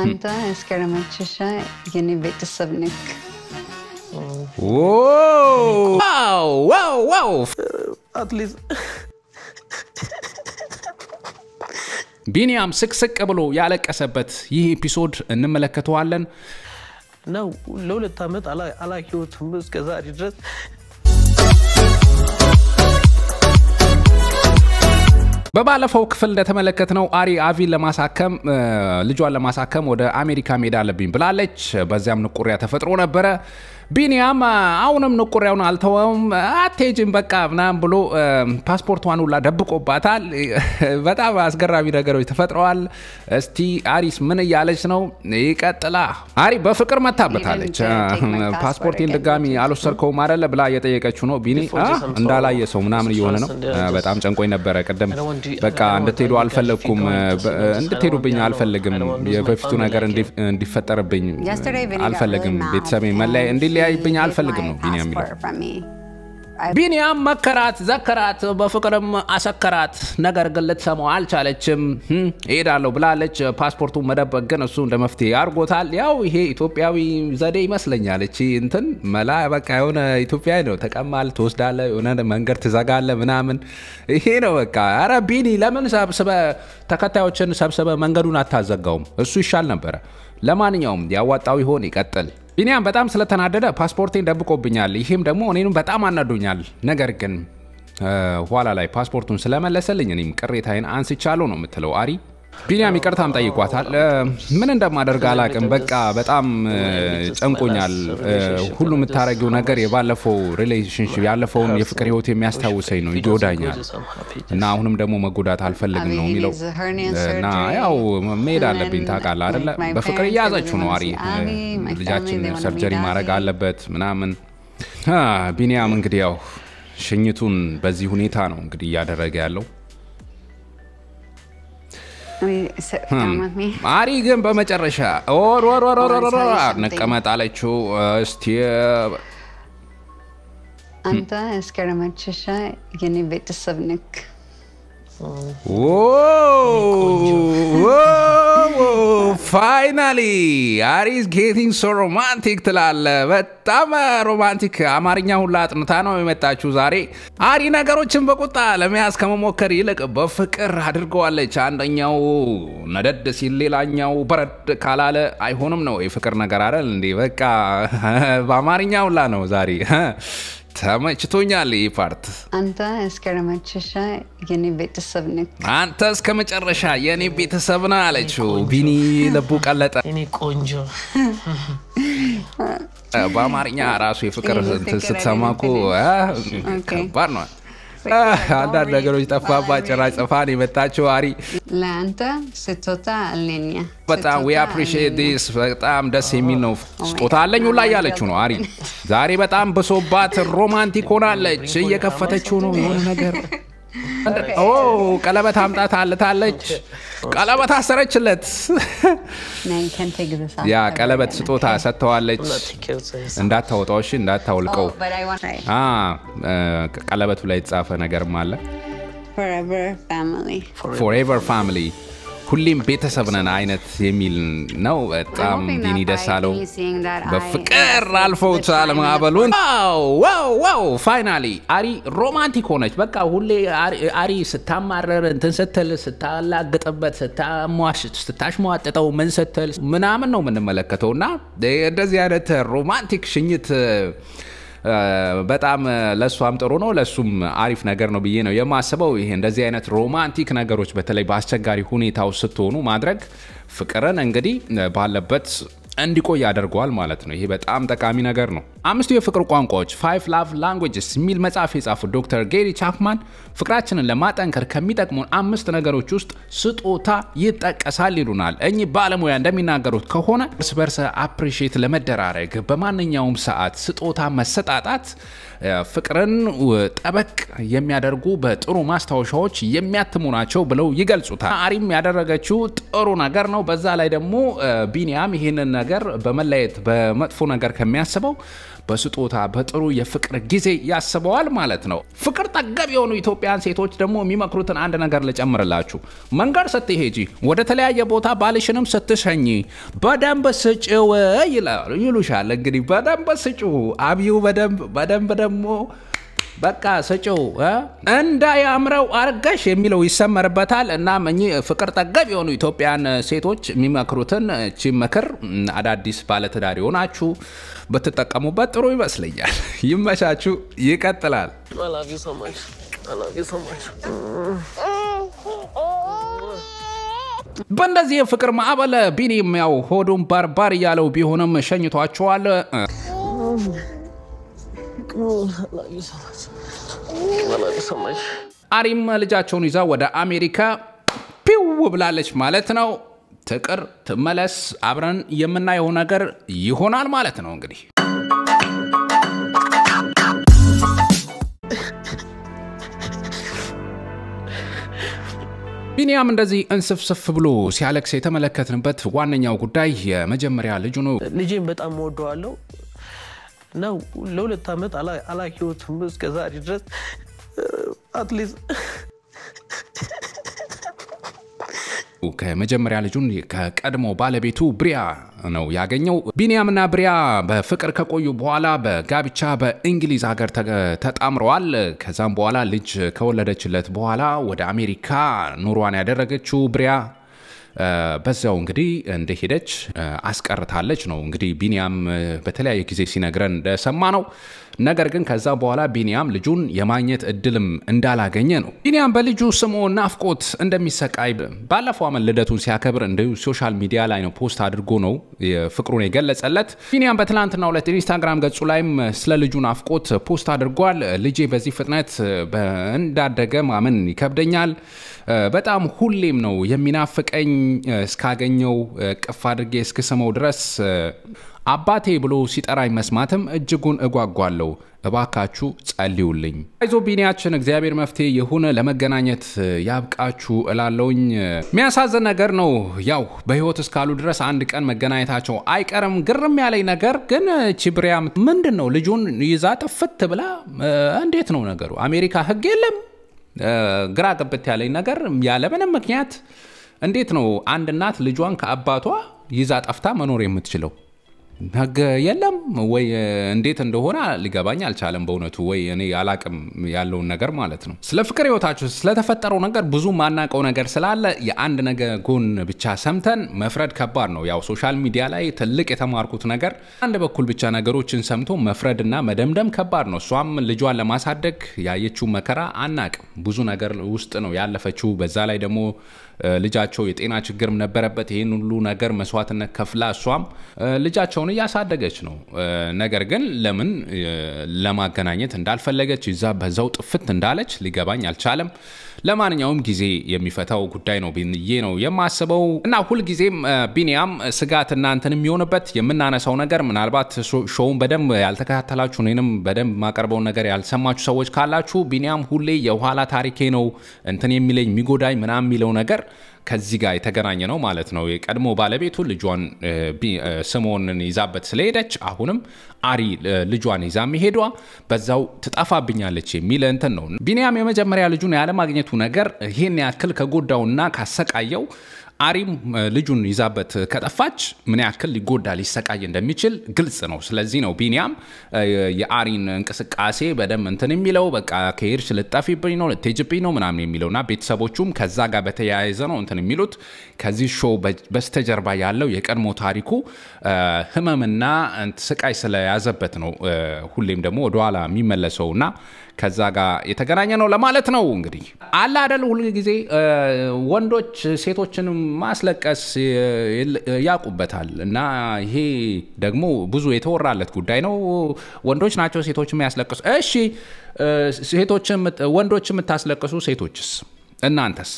አንተ እስከረመችሻ የኔ ቤተሰብ ነክ ቢኒያም ስቅስቅ ብሎ ያለቀሰበት ይህ ኤፒሶድ እንመለከተዋለን ነው ለሁለት ዓመት አላየሁትም እስከዛሬ ድረስ በባለፈው ክፍል እንደተመለከትነው አሪ አቪን ለማሳከም ልጇን ለማሳከም ወደ አሜሪካ መሄድ አለብኝ ብላለች። በዚያም ንቁሪያ ተፈጥሮ ነበረ። ቢኒያም አሁንም ንቁሪያውን አልተወውም፣ አቴጅን በቃ ምናምን ብሎ ፓስፖርቷን ሁላ ደብቆባታል። በጣም አስገራሚ ነገሮች ተፈጥረዋል። እስቲ አሪስ ምን እያለች ነው? ይቀጥላ። አሪ በፍቅር መታበታለች። ፓስፖርቴን ድጋሚ አልወሰድከውም አይደለ ብላ እየጠየቀችው ነው። ቢኒ እንዳላየ ሰው ምናምን እየሆነ ነው። በጣም ጨንቆኝ ነበረ ቅድም። በቃ እንድትሄዱ አልፈለግኩም፣ እንድትሄዱብኝ አልፈልግም። የበፊቱ ነገር እንዲፈጠርብኝ አልፈልግም። ቤተሰብ መለያ እንዲ ሊያይብኝ አልፈልግም ነው ቢኒያ የሚለው። ቢኒያም መከራት፣ ዘከራት፣ በፍቅርም አሰከራት። ነገር ግን ልትሰማው አልቻለችም። እሄዳለሁ ብላለች። ፓስፖርቱን መደበቅ ግን እሱ እንደ መፍትሄ አድርጎታል። ያው ይሄ ኢትዮጵያዊ ዘዴ ይመስለኛል። እቺ እንትን መላ በቃ የሆነ ኢትዮጵያዊ ነው። ተቀማል፣ ትወስዳለ፣ የሆነ መንገድ ትዘጋለ ምናምን። ይሄ ነው በቃ። አረ ቢኒ ለምን ሰብስበ ተከታዮችን ሰብስበ መንገዱን አታዘጋውም? እሱ ይሻል ነበረ። ለማንኛውም ያዋጣው ይሆን ይቀጥል። ቢኒያም በጣም ስለተናደደ ፓስፖርቴን ደብቆብኛል። ይህም ደግሞ እኔንም በጣም አናዶኛል። ነገር ግን ኋላ ላይ ፓስፖርቱን ስለመለሰልኝ እኔም ቅሬታዬን አንስቻለሁ ነው የምትለው አሪ ቢኒያም ይቅርታም ጠይቋታል። ምን እንደማደርግ አላቅም። በቃ በጣም ጨንቆኛል። ሁሉ የምታረጊው ነገር የባለፈው ሪሌሽንሽፕ ያለፈውን የፍቅር ህይወት የሚያስታውሰኝ ነው፣ ይጎዳኛል እና አሁንም ደግሞ መጎዳት አልፈልግም ነው የሚለው እና ያው መሄድ አለብኝ ታውቃለህ አይደለ? በፍቅር እያያዘችው ነው። አሪ ልጃችን ሰርጀሪ ማድረግ አለበት ምናምን። ቢኒያም እንግዲህ ያው ሽኝቱን በዚህ ሁኔታ ነው እንግዲህ እያደረገ ያለው። አሪ hmm. ግን በመጨረሻ ወር ወር ወር ወር ወር ነቀመጥ አለችው። እስቲ አንተ እስከ የኔ ቤተሰብ ነክ ፋይናሊ አሪስ ጌቲንግ ሶ ሮማንቲክ ትላለ። በጣም ሮማንቲክ አማርኛ ሁላ አጥንታ ነው የመጣችው ዛሬ። አሪ ነገሮችን በቁጣ ለመያዝ ከመሞከር ይልቅ በፍቅር አድርገዋለች። አንደኛው ነደድ ሲል ሌላኛው በረድ ካላለ አይሆንም ነው የፍቅር ነገር አይደል እንዴ? በቃ በአማርኛ ሁላ ነው ዛሬ ተመችቶኛል። ይህ ፓርት አንተ እስከ መጨረሻ የኔ ቤተሰብ ነህ፣ አንተ እስከ መጨረሻ የኔ ቤተሰብ ነህ አለችው። ቢኒ ልቡ ቀለጠ። እኔ ቆንጆ በአማርኛ ራሱ የፍቅር ስትሰማ እኮ ከባድ ነው። አንዳንድ ነገሮች ጠፋባ ጭራጭ ጽፋን የመጣችው አሪ ለአንተ ስጦታ አለኝ። በጣም ዊ አፕሪሺየት ዲስ በጣም ደስ የሚል ነው። oh ስጦታ አለኝ ሁላ እያለችው ነው አሪ። ዛሬ በጣም ብሶባት ሮማንቲክ ሆናለች። እየከፈተችው ነው የሆነ ነገር ቀለበት አምጣት አለታለች። ቀለበት አሰረችለት። ያ ቀለበት ስጦታ ሰጥተዋለች። እንዳታወጣው፣ እሺ፣ እንዳታውልቀው። ቀለበቱ ላይ የተጻፈ ነገርም አለ ፎሬቨር ፋሚሊ ሁሌም ቤተሰብ ነን አይነት የሚል ነው። በጣም ቢኒ ደሳለው በፍቅር አልፈውታል ማዕበሉን። ዋው ፋይናሊ አሪ ሮማንቲክ ሆነች። በቃ ሁሌ አሪ ስታማረር እንትን ስትል ስታላግጥበት፣ ስታሽሟጥጠው ምን ስትል ምናምን ነው የምንመለከተው እና እንደዚህ አይነት ሮማንቲክ ሽኝት በጣም ለእሷም ጥሩ ነው፣ ለእሱም አሪፍ ነገር ነው ብዬ ነው የማስበው። ይሄ እንደዚህ አይነት ሮማንቲክ ነገሮች በተለይ በአስቸጋሪ ሁኔታው ስትሆኑ ማድረግ ፍቅርን እንግዲህ ባለበት እንዲቆይ ያደርገዋል ማለት ነው። ይሄ በጣም ጠቃሚ ነገር ነው። አምስቱ የፍቅር ቋንቋዎች ፋይቭ ላቭ ላንጉጅስ የሚል መጽሐፍ የጻፉት ዶክተር ጌሪ ቻፕማን ፍቅራችንን ለማጠንከር ከሚጠቅሙን አምስት ነገሮች ውስጥ ስጦታ ይጠቀሳል ይሉናል። እኚህ ባለሙያ እንደሚናገሩት ከሆነ እርስ በርስ አፕሪሼት ለመደራረግ በማንኛውም ሰዓት ስጦታ መሰጣጣት ፍቅርን ጠበቅ የሚያደርጉ በጥሩ ማስታወሻዎች የሚያትሙ ናቸው ብለው ይገልጹታል። አሪም ያደረገችው ጥሩ ነገር ነው። በዛ ላይ ደግሞ ቢኒያም ይህንን ነገር ነገር በመለየት በመጥፎ ነገር ከሚያስበው በስጦታ በጥሩ የፍቅር ጊዜ ያስበዋል ማለት ነው። ፍቅር ጠገብ የሆኑ ኢትዮጵያን ሴቶች ደግሞ የሚመክሩትን አንድ ነገር ልጨምርላችሁ። መንገድ ስትሄጂ፣ ወደ ተለያየ ቦታ ባልሽንም ስትሸኝ በደንብ ስጭው ይሉሻል። እንግዲህ በደንብ ስጩ፣ አብዩ በደንብ በደንብ ደግሞ በቃ ሰጪው እንዳያምረው አርገሽ የሚለው ይሰመርበታል። እናም እኚህ ፍቅር ጠገብ የሆኑ ኢትዮጵያን ሴቶች የሚመክሩትን እቺ ምክር አዳዲስ ባለትዳር የሆናችሁ ብትጠቀሙበት ጥሩ ይመስለኛል። ይመቻችሁ። ይቀጥላል። በእንደዚህ የፍቅር ማዕበል ቢኒም ያው ሆዱን ባርባር እያለው ቢሆንም ሸኝቷቸዋል። አሪም ልጃቸውን ይዛ ወደ አሜሪካ ፒው ብላለች ማለት ነው። ትቅር ትመለስ፣ አብረን የምናየው ነገር ይሆናል ማለት ነው እንግዲህ ቢኒያም እንደዚህ እንስፍስፍ ብሎ ሲያለቅስ የተመለከትንበት ዋነኛው ጉዳይ የመጀመሪያ ልጁ ነው። ልጄን በጣም እወደዋለሁ። እና ለሁለት ዓመት አላኪዎትም እስከ ዛሬ ድረስ አትሊስት ከመጀመሪያ ልጁን ከቀድሞ ባለቤቱ ብሪያ ነው ያገኘው። ቢንያምና ብሪያ በፍቅር ከቆዩ በኋላ በጋብቻ በእንግሊዝ ሀገር ተጣምረዋል። ከዛም በኋላ ልጅ ከወለደችለት በኋላ ወደ አሜሪካ ኑሯን ያደረገችው ብሪያ በዛው እንግዲህ እንደሄደች አስቀርታለች ነው እንግዲህ ቢኒያም በተለያየ ጊዜ ሲነግረን እንደሰማ ነው። ነገር ግን ከዛ በኋላ ቢኒያም ልጁን የማግኘት እድልም እንዳላገኘ ነው። ቢኒያም በልጁ ስሙ ናፍቆት እንደሚሰቃይ ባለፈው ዓመት ልደቱን ሲያከብር እንደ ሶሻል ሚዲያ ላይ ነው ፖስት አድርጎ ነው ፍቅሩን የገለጸለት። ቢኒያም በትናንትናው ሁለት ኢንስታግራም ገጹ ላይም ስለ ልጁ ናፍቆት ፖስት አድርጓል። ልጄ በዚህ ፍጥነት እንዳደገ ማመን ይከብደኛል። በጣም ሁሌም ነው የሚናፍቀኝ እስካገኘው ቅፍ አድርጌ እስክስመው ድረስ አባቴ ብሎ ሲጠራኝ መስማትም እጅጉን እጓጓለሁ። እባካችሁ ጸልዩልኝ። አይዞ ቢኒያችን፣ እግዚአብሔር መፍትሄ የሆነ ለመገናኘት ያብቃችሁ እላለውኝ። የሚያሳዝን ነገር ነው። ያው በህይወት እስካሉ ድረስ አንድ ቀን መገናኘታቸው አይቀርም። ግርም ያለኝ ነገር ግን ችብሪያም ምንድን ነው ልጁን ይዛ ጥፍት ብላ እንዴት ነው ነገሩ? አሜሪካ ህግ የለም። ግራ ገብት ያለኝ ነገር ያለምንም ምክንያት እንዴት ነው አንድ እናት ልጇን ከአባቷ ይዛ ጠፍታ መኖር የምትችለው? ህግ የለም ወይ እንዴት እንደሆነ ሊገባኝ አልቻለም በእውነቱ ወይ እኔ አላቅም ያለውን ነገር ማለት ነው ስለ ፍቅር ህይወታችሁ ስለተፈጠረው ነገር ብዙ ማናቀው ነገር ስላለ የአንድ ነገር ጎን ብቻ ሰምተን መፍረድ ከባድ ነው ያው ሶሻል ሚዲያ ላይ ትልቅ የተማርኩት ነገር አንድ በኩል ብቻ ነገሮችን ሰምቶ መፍረድና መደምደም ከባድ ነው እሷም ልጇን ለማሳደግ ያየችው መከራ አናቅም ብዙ ነገር ውስጥ ነው ያለፈችው በዛ ላይ ደግሞ ልጃቸው የጤና ችግርም ነበረበት ይህን ሁሉ ነገር መስዋዕትነት ከፍላ እሷም ልጃቸውን አሁን እያሳደገች ነው። ነገር ግን ለምን ለማገናኘት እንዳልፈለገች ይዛ በዛው ጥፍት እንዳለች ሊገባኝ አልቻለም። ለማንኛውም ጊዜ የሚፈታው ጉዳይ ነው ብዬ ነው የማስበው እና ሁልጊዜም ቢኒያም ስጋት እናንተን የሚሆንበት የምናነሳው ነገር ምናልባት ሾውን በደንብ ያልተከታተላችሁ እኔንም በደንብ ማቀርበውን ነገር ያልሰማችሁ ሰዎች ካላችሁ ቢኒያም ሁሌ የኋላ ታሪኬ ነው እንትን የሚለኝ የሚጎዳኝ ምናምን የሚለው ነገር ከዚህ ጋር የተገናኘ ነው ማለት ነው። የቀድሞ ባለቤቱ ልጇን ስምዖንን ይዛበት ስለሄደች አሁንም አሪ ልጇን ይዛ መሄዷ በዛው ትጠፋብኛለች የሚል እንትን ነው። ቢንያም የመጀመሪያ ልጁን ያለማግኘቱ ነገር ይህን ያክል ከጎዳውና ካሰቃየው አሪም ልጁን ይዛበት ከጠፋች ምን ያክል ሊጎዳ ሊሰቃይ እንደሚችል ግልጽ ነው። ስለዚህ ነው ቢኒያም የአሪን እንቅስቃሴ በደንብ እንትን የሚለው በቃ ከሄድሽ ልጠፊብኝ ነው ልትሄጂብኝ ነው ምናምን የሚለውና ቤተሰቦቹም ከዛ ጋር በተያያዘ ነው እንትን የሚሉት ከዚህ ሾው በስተጀርባ ያለው የቀድሞ ታሪኩ ህመምና ስቃይ ስለያዘበት ነው ሁሌም ደግሞ ወደኋላ የሚመለሰውና ከዛ ጋር የተገናኘ ነው ለማለት ነው። እንግዲህ አለ አይደል ጊዜ ወንዶች ሴቶችንም ማስለቀስ ያውቁበታል። እና ይሄ ደግሞ ብዙ የተወራለት ጉዳይ ነው። ወንዶች ናቸው ሴቶች የሚያስለቅሱ። እሺ ወንዶች የምታስለቅሱ ሴቶችስ እናንተስ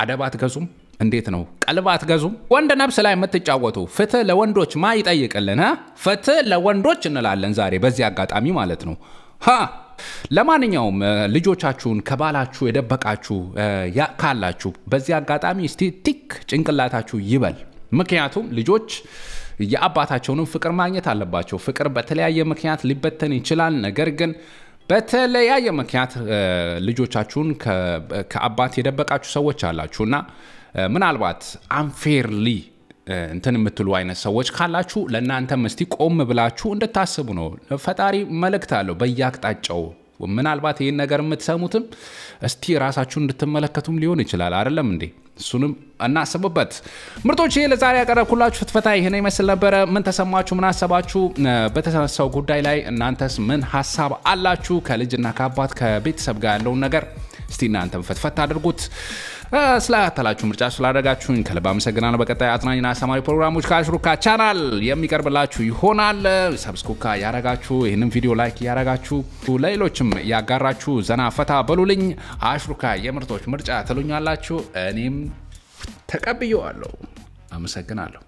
አደብ አትገዙም? እንዴት ነው ቀልብ አትገዙም? ወንድ ነብስ ላይ የምትጫወቱ ፍትህ ለወንዶች ማ ይጠይቅልን። ፍትህ ለወንዶች እንላለን ዛሬ በዚህ አጋጣሚ ማለት ነው። ለማንኛውም ልጆቻችሁን ከባላችሁ የደበቃችሁ ካላችሁ በዚህ አጋጣሚ እስቲ ቲክ ጭንቅላታችሁ ይበል። ምክንያቱም ልጆች የአባታቸውንም ፍቅር ማግኘት አለባቸው። ፍቅር በተለያየ ምክንያት ሊበተን ይችላል። ነገር ግን በተለያየ ምክንያት ልጆቻችሁን ከአባት የደበቃችሁ ሰዎች አላችሁ እና ምናልባት አንፌርሊ እንትን የምትሉ አይነት ሰዎች ካላችሁ ለእናንተም እስቲ ቆም ብላችሁ እንድታስቡ ነው። ፈጣሪ መልእክት አለው በየአቅጣጫው። ምናልባት ይህን ነገር የምትሰሙትም እስቲ ራሳችሁን እንድትመለከቱም ሊሆን ይችላል። አይደለም እንዴ? እሱንም እናስብበት። ምርጦች ለዛሬ ያቀረብኩላችሁ ፍትፈታ ይህን ይመስል ነበረ። ምን ተሰማችሁ? ምን አሰባችሁ? በተነሳው ጉዳይ ላይ እናንተስ ምን ሀሳብ አላችሁ? ከልጅና ከአባት ከቤተሰብ ጋር ያለውን ነገር እስቲ እናንተም ፈትፈት አድርጉት። ስላታላችሁ ምርጫ ስላደረጋችሁኝ ከልብ አመሰግናለሁ። በቀጣይ አዝናኝና አስተማሪ ፕሮግራሞች ከአሽሩካ ቻናል የሚቀርብላችሁ ይሆናል። ሰብስኩካ ያረጋችሁ ይህንም ቪዲዮ ላይክ ያረጋችሁ ለሌሎችም ያጋራችሁ ዘና ፈታ በሉልኝ። አሽሩካ የምርቶች ምርጫ ትሉኛላችሁ፣ እኔም ተቀብየዋለሁ። አመሰግናለሁ።